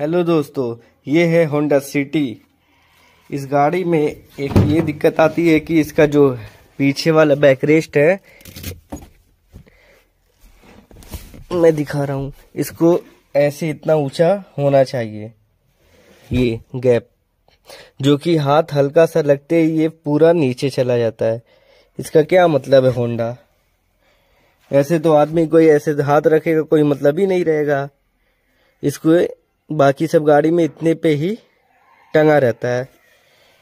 hello दोस्तों ये है होंडा सिटी इस गाड़ी में एक ये दिक्कत आती है कि इसका जो पीछे वाला बैक रेस्ट है मैं दिखा रहा हूँ इसको ऐसे इतना ऊंचा होना चाहिए ये गैप जो कि हाथ हल्का सा लगते ही ये पूरा नीचे चला जाता है इसका क्या मतलब है होंडा ऐसे तो आदमी कोई ऐसे हाथ रखेगा कोई मतलब ही नहीं रहेगा इसको बाकी सब गाड़ी में इतने पे ही टंगा रहता है